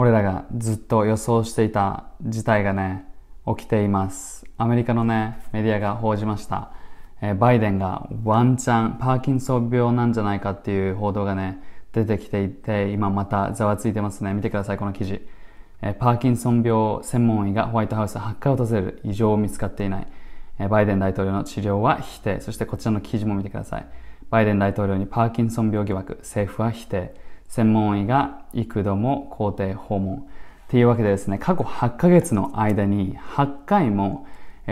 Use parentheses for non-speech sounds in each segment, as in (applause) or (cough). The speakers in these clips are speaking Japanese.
俺らがずっと予想していた事態がね、起きています。アメリカのね、メディアが報じました。えー、バイデンがワンチャン、パーキンソン病なんじゃないかっていう報道がね、出てきていて、今またざわついてますね。見てください、この記事。えー、パーキンソン病専門医がホワイトハウス8回訪れる異常を見つかっていない。えー、バイデン大統領の治療は否定。そしてこちらの記事も見てください。バイデン大統領にパーキンソン病疑惑、政府は否定。専門医が幾度も校庭訪問。っていうわけでですね、過去8ヶ月の間に8回も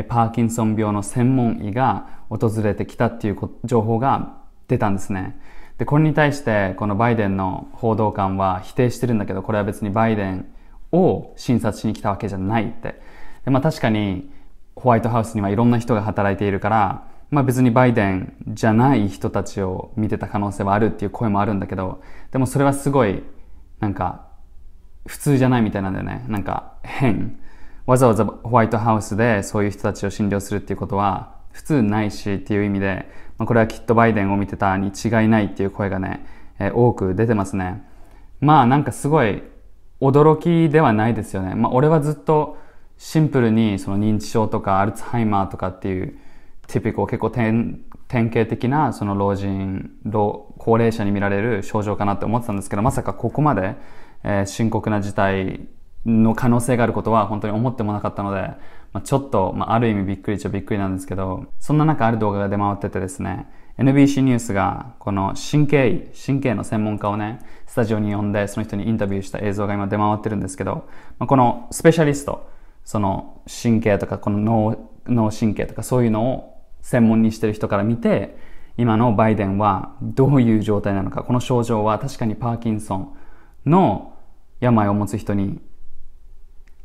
パーキンソン病の専門医が訪れてきたっていう情報が出たんですね。で、これに対してこのバイデンの報道官は否定してるんだけど、これは別にバイデンを診察しに来たわけじゃないって。でまあ確かにホワイトハウスにはいろんな人が働いているから、まあ別にバイデンじゃない人たちを見てた可能性はあるっていう声もあるんだけど、でもそれはすごい、なんか、普通じゃないみたいなんだよね。なんか変。わざわざホワイトハウスでそういう人たちを診療するっていうことは普通ないしっていう意味で、まあ、これはきっとバイデンを見てたに違いないっていう声がね、えー、多く出てますね。まあなんかすごい驚きではないですよね。まあ俺はずっとシンプルにその認知症とかアルツハイマーとかっていうティピコ、結構典型的なその老人老、高齢者に見られる症状かなって思ってたんですけど、まさかここまで、えー、深刻な事態の可能性があることは本当に思ってもなかったので、まあ、ちょっと、まあ、ある意味びっくりっちゃびっくりなんですけど、そんな中ある動画が出回っててですね、NBC ニュースがこの神経医、神経の専門家をね、スタジオに呼んでその人にインタビューした映像が今出回ってるんですけど、まあ、このスペシャリスト、その神経とかこの脳脳神経とかそういうのを専門にしてる人から見て今のバイデンはどういう状態なのかこの症状は確かにパーキンソンの病を持つ人に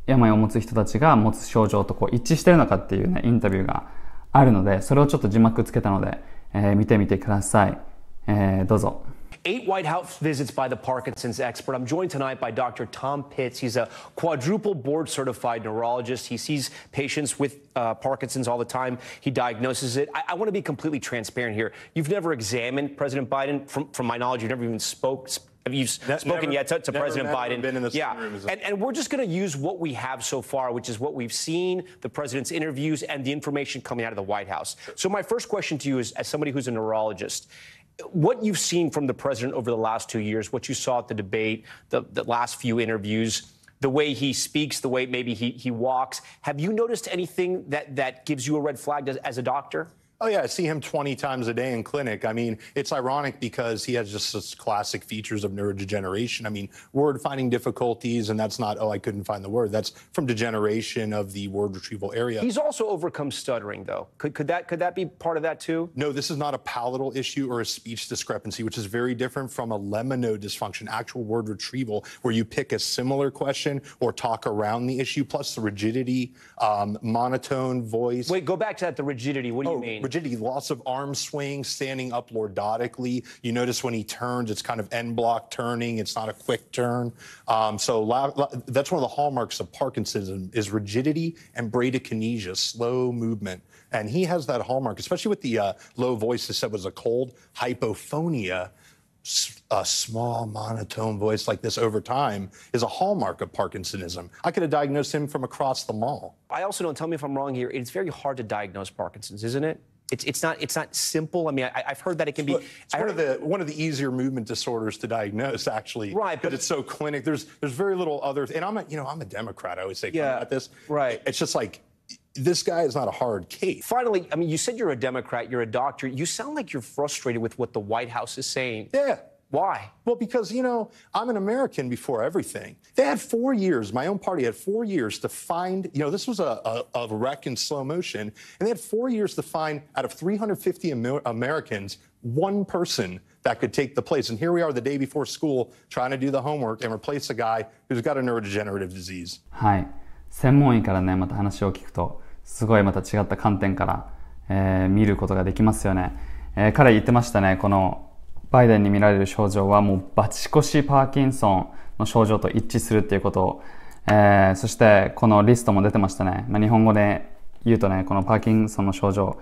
病を持つ人たちが持つ症状とこう一致してるのかっていうねインタビューがあるのでそれをちょっと字幕つけたので、えー、見てみてください、えー、どうぞ Eight White House visits by the Parkinson's expert. I'm joined tonight by Dr. Tom Pitts. He's a quadruple board certified neurologist. He sees patients with uh, Parkinson's all the time. He diagnoses it. I, I want to be completely transparent here. You've never examined President Biden. From, from my knowledge, you've never even spoke. have you ne spoken never, yet to, to never, President never Biden? Been in this yeah, room, and, and we're just going to use what we have so far, which is what we've seen, the president's interviews, and the information coming out of the White House. So my first question to you is, as somebody who's a neurologist, what you've seen from the president over the last two years, what you saw at the debate, the, the last few interviews, the way he speaks, the way maybe he, he walks, have you noticed anything that, that gives you a red flag as, as a doctor? Oh, yeah, I see him 20 times a day in clinic. I mean, it's ironic because he has just such classic features of neurodegeneration. I mean, word finding difficulties, and that's not, oh, I couldn't find the word. That's from degeneration of the word retrieval area. He's also overcome stuttering, though. Could, could, that, could that be part of that, too? No, this is not a palatal issue or a speech discrepancy, which is very different from a lemino dysfunction, actual word retrieval, where you pick a similar question or talk around the issue, plus the rigidity, um, monotone voice. Wait, go back to that, the rigidity. What do oh, you mean? rigidity, lots of arm swing, standing up lordotically. You notice when he turns, it's kind of end block turning. It's not a quick turn. Um, so that's one of the hallmarks of Parkinsonism is rigidity and bradykinesia, slow movement. And he has that hallmark, especially with the uh, low voice. That said was a cold hypophonia a small monotone voice like this over time is a hallmark of Parkinsonism. I could have diagnosed him from across the mall. I also don't tell me if I'm wrong here. It's very hard to diagnose Parkinson's, isn't it? It's, it's not it's not simple. I mean, I, have heard that it can be. It's one of the one of the easier movement disorders to diagnose, actually. Right, but it's so clinic. There's there's very little others. And I'm a you know I'm a Democrat. I always say yeah, about this. Right. It's just like this guy is not a hard case. Finally, I mean, you said you're a Democrat, you're a doctor. You sound like you're frustrated with what the White House is saying. Yeah. Why? Well, because, you know, I'm an American before everything. They had four years, my own party had four years to find, you know, this was a, a, a wreck in slow motion, and they had four years to find out of 350 Amer Americans one person that could take the place. And here we are the day before school trying to do the homework and replace a guy who's got a neurodegenerative disease. はい。専門医からね、また話を聞くと、すごいまた違った観点から、えー、見ることができますよね。えー、彼言ってましたね、このバイデンに見られる症状はもうバチコシパーキンソンの症状と一致するっていうことを、えー、そしてこのリストも出てましたね、まあ、日本語で言うとねこのパーキンソンの症状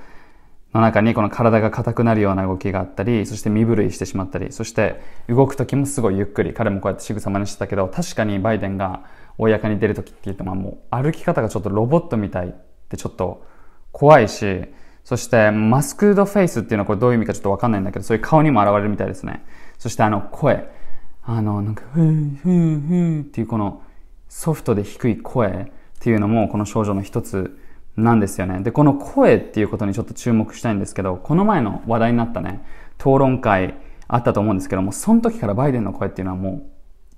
の中にこの体が硬くなるような動きがあったりそして身震いしてしまったりそして動く時もすごいゆっくり彼もこうやって仕草真似してたけど確かにバイデンが公に出る時って言っても、もう歩き方がちょっとロボットみたいってちょっと怖いしそしてマスクドフェイスっていうのはこれどういう意味かちょっとわかんないんだけど、そういう顔にも現れるみたいですね。そしてあの声。あの、なんか、ふんふんふんっていうこのソフトで低い声っていうのもこの症状の一つなんですよね。で、この声っていうことにちょっと注目したいんですけど、この前の話題になったね、討論会あったと思うんですけども、その時からバイデンの声っていうのはもう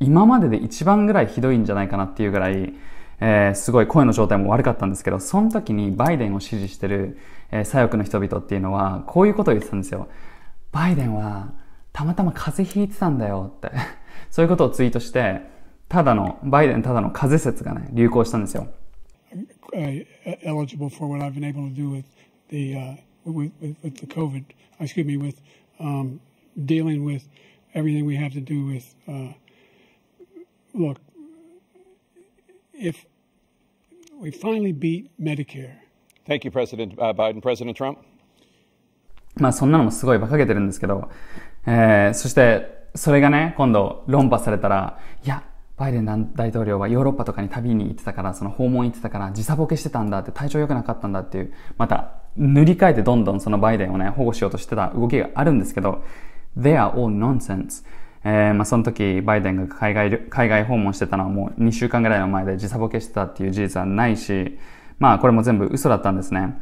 今までで一番ぐらいひどいんじゃないかなっていうぐらい、えー、すごい声の状態も悪かったんですけど、その時にバイデンを支持してる、えー、左翼の人々っていうのは、こういうことを言ってたんですよ。バイデンは、たまたま風邪ひいてたんだよって (laughs) そういうことをツイートして、ただの、バイデンただの風邪説がね、流行したんですよ。eligible for what I've been able to do with the, uh, with, with, with the COVID, excuse me, with um, dealing with everything we have to do with, uh, look, if we finally beat Medicare. Thank you, President Biden. President Trump. まあそんなのもすごい馬鹿げてるんですけど、えー、そしてそれがね、今度論破されたら、いや、バイデン大統領はヨーロッパとかに旅に行ってたから、その訪問行ってたから、時差ボケしてたんだって、体調良くなかったんだっていう、また塗り替えてどんどんそのバイデンをね、保護しようとしてた動きがあるんですけど、they are all nonsense. えー、まあ、その時バイデンが海外海外訪問してたのはもう2週間ぐらいの前で時差ボケしてたっていう事実はないし、まあ、これも全部嘘だったんですね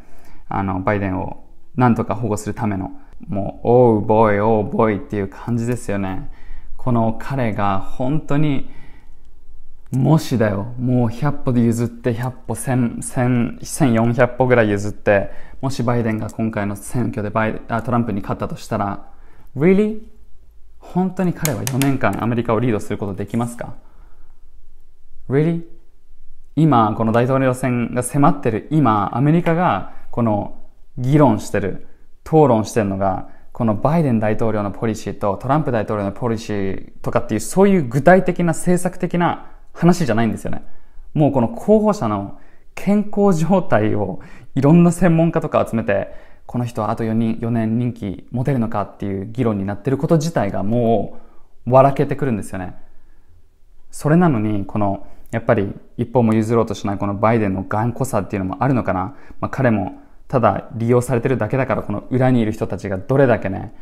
あのバイデンをなんとか保護するためのもう「おうボーイおうボーイ」っていう感じですよねこの彼が本当にもしだよもう100歩で譲って100歩1400歩ぐらい譲ってもしバイデンが今回の選挙でバイあトランプに勝ったとしたら Really? 本当に彼は4年間アメリカをリードすることできますか ?Really? 今、この大統領選が迫ってる今、アメリカがこの議論してる、討論してるのが、このバイデン大統領のポリシーとトランプ大統領のポリシーとかっていう、そういう具体的な政策的な話じゃないんですよね。もうこの候補者の健康状態をいろんな専門家とか集めて、この人はあと4人、4年人気持てるのかっていう議論になってること自体がもう、笑けてくるんですよね。それなのに、この、やっぱり一方も譲ろうとしないこのバイデンの頑固さっていうのもあるのかな。まあ、彼もただ利用されてるだけだから、この裏にいる人たちがどれだけね、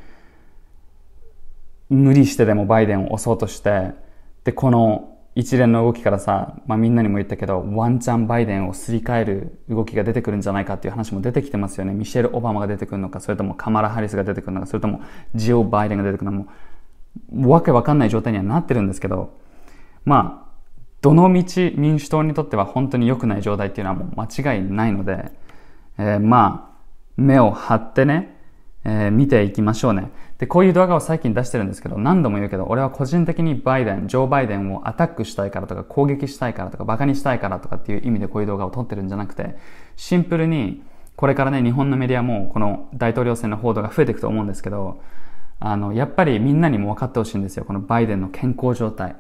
無理してでもバイデンを押そうとして、で、この一連の動きからさ、まあ、みんなにも言ったけど、ワンチャンバイデンをすり替える動きが出てくるんじゃないかっていう話も出てきてますよね。ミシェル・オバマが出てくるのか、それともカマラ・ハリスが出てくるのか、それともジオ・バイデンが出てくるのか、もわけわかんない状態にはなってるんですけど、まあ、どの道民主党にとっては本当に良くない状態っていうのはもう間違いないので、えー、まあ、目を張ってね、えー、見ていきましょうね。で、こういう動画を最近出してるんですけど、何度も言うけど、俺は個人的にバイデン、ジョー・バイデンをアタックしたいからとか、攻撃したいからとか、馬鹿にしたいからとかっていう意味でこういう動画を撮ってるんじゃなくて、シンプルに、これからね、日本のメディアもこの大統領選の報道が増えていくと思うんですけど、あの、やっぱりみんなにも分かってほしいんですよ。このバイデンの健康状態。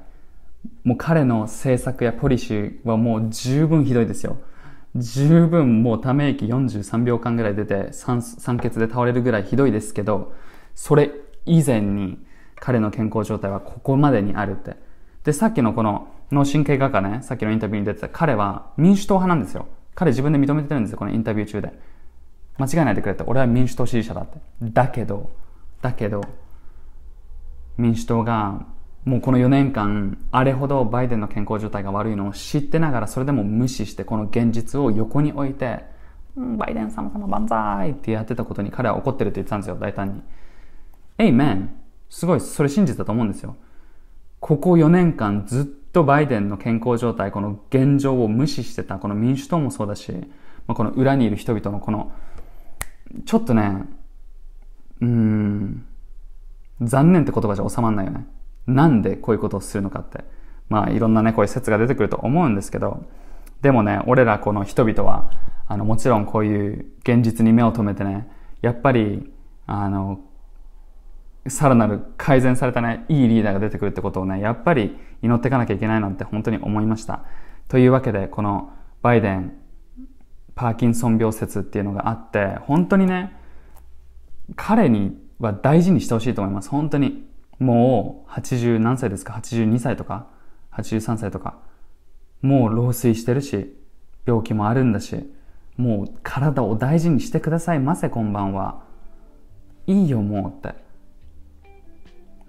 もう彼の政策やポリシーはもう十分ひどいですよ。十分もうため息43秒間ぐらい出て酸酸欠で倒れるぐらいひどいですけど、それ以前に彼の健康状態はここまでにあるって。で、さっきのこの脳神経外科ね、さっきのインタビューに出てた彼は民主党派なんですよ。彼自分で認めてるんですよ、このインタビュー中で。間違いないでくれって。俺は民主党支持者だって。だけど、だけど、民主党がもうこの4年間、あれほどバイデンの健康状態が悪いのを知ってながら、それでも無視して、この現実を横に置いて、バイデン様様万歳ってやってたことに彼は怒ってるって言ってたんですよ、大胆に。エイメンすごい、それ真実だと思うんですよ。ここ4年間ずっとバイデンの健康状態、この現状を無視してた、この民主党もそうだし、まあ、この裏にいる人々のこの、ちょっとね、うん、残念って言葉じゃ収まんないよね。なんでこういうことをするのかって、まあいろんなね、こういう説が出てくると思うんですけど、でもね、俺らこの人々は、あの、もちろんこういう現実に目を留めてね、やっぱり、あの、さらなる改善されたね、いいリーダーが出てくるってことをね、やっぱり祈っていかなきゃいけないなんて本当に思いました。というわけで、このバイデン、パーキンソン病説っていうのがあって、本当にね、彼には大事にしてほしいと思います。本当に。もう80何歳ですか82歳とか83歳とかもう老衰してるし病気もあるんだしもう体を大事にしてくださいませこんばんはいいよもうって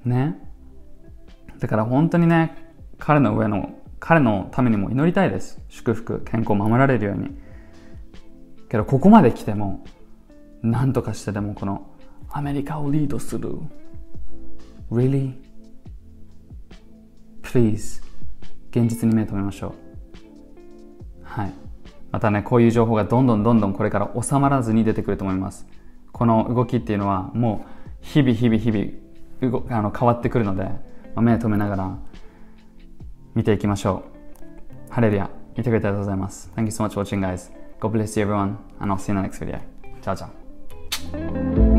ねだから本当にね彼の上の彼のためにも祈りたいです祝福健康を守られるようにけどここまで来ても何とかしてでもこのアメリカをリードする Really? Please 現実に目を留めましょうはいまたねこういう情報がどんどんどんどんこれから収まらずに出てくると思いますこの動きっていうのはもう日々日々日々あの変わってくるので、ま目を留めながら見ていきましょうハレルヤ見てくれてありがとうございます Thank you so much for watching guys God bless you everyone and I'll see you in the next video Ciao ciao